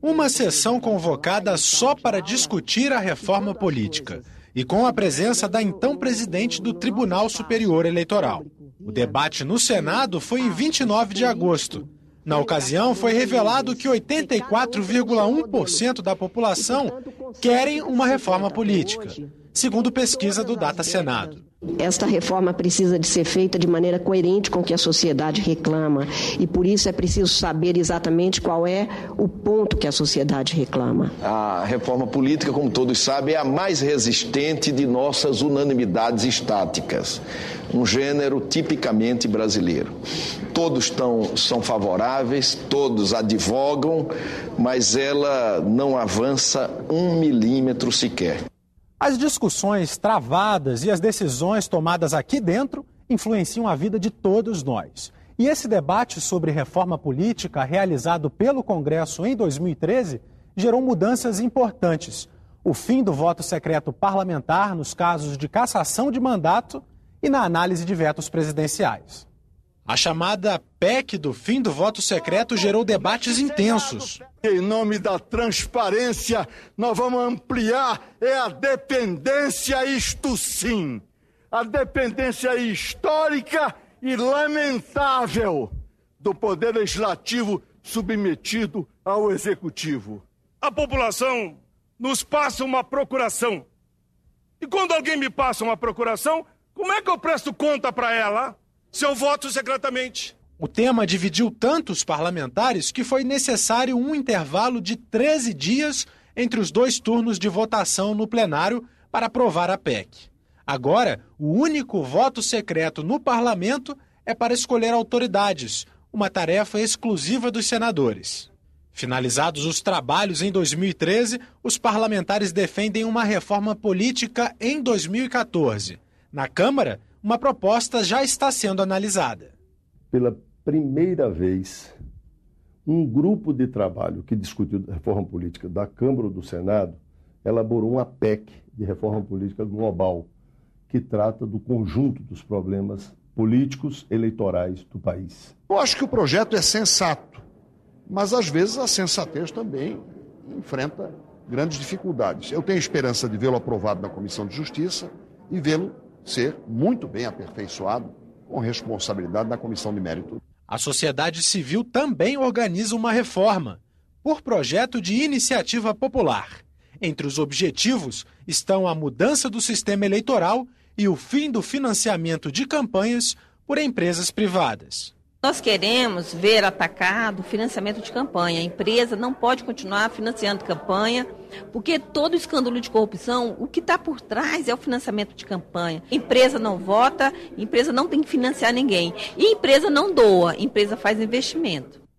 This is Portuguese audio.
Uma sessão convocada só para discutir a reforma política e com a presença da então é presidente do Tribunal Superior Eleitoral. O debate no Senado foi em 29 é de agosto. Na ocasião, foi é revelado que 84,1% da população querem uma reforma política, segundo pesquisa do Data Senado. Esta reforma precisa de ser feita de maneira coerente com o que a sociedade reclama e por isso é preciso saber exatamente qual é o ponto que a sociedade reclama. A reforma política, como todos sabem, é a mais resistente de nossas unanimidades estáticas, um gênero tipicamente brasileiro. Todos tão, são favoráveis, todos advogam, mas ela não avança um milímetro sequer. As discussões travadas e as decisões tomadas aqui dentro influenciam a vida de todos nós. E esse debate sobre reforma política realizado pelo Congresso em 2013 gerou mudanças importantes. O fim do voto secreto parlamentar nos casos de cassação de mandato e na análise de vetos presidenciais. A chamada PEC do fim do voto secreto gerou debates intensos. Em nome da transparência, nós vamos ampliar é a dependência, isto sim. A dependência histórica e lamentável do poder legislativo submetido ao executivo. A população nos passa uma procuração. E quando alguém me passa uma procuração, como é que eu presto conta para ela? seu voto secretamente. O tema dividiu tanto os parlamentares que foi necessário um intervalo de 13 dias entre os dois turnos de votação no plenário para aprovar a PEC. Agora, o único voto secreto no parlamento é para escolher autoridades, uma tarefa exclusiva dos senadores. Finalizados os trabalhos em 2013, os parlamentares defendem uma reforma política em 2014. Na Câmara, uma proposta já está sendo analisada. Pela primeira vez, um grupo de trabalho que discutiu reforma política da Câmara ou do Senado elaborou uma PEC de reforma política global que trata do conjunto dos problemas políticos eleitorais do país. Eu acho que o projeto é sensato, mas às vezes a sensatez também enfrenta grandes dificuldades. Eu tenho esperança de vê-lo aprovado na Comissão de Justiça e vê-lo ser muito bem aperfeiçoado com responsabilidade da comissão de mérito. A sociedade civil também organiza uma reforma por projeto de iniciativa popular. Entre os objetivos estão a mudança do sistema eleitoral e o fim do financiamento de campanhas por empresas privadas. Nós queremos ver atacado o financiamento de campanha. A empresa não pode continuar financiando campanha, porque todo escândalo de corrupção, o que está por trás é o financiamento de campanha. Empresa não vota, empresa não tem que financiar ninguém. E empresa não doa, empresa faz investimento.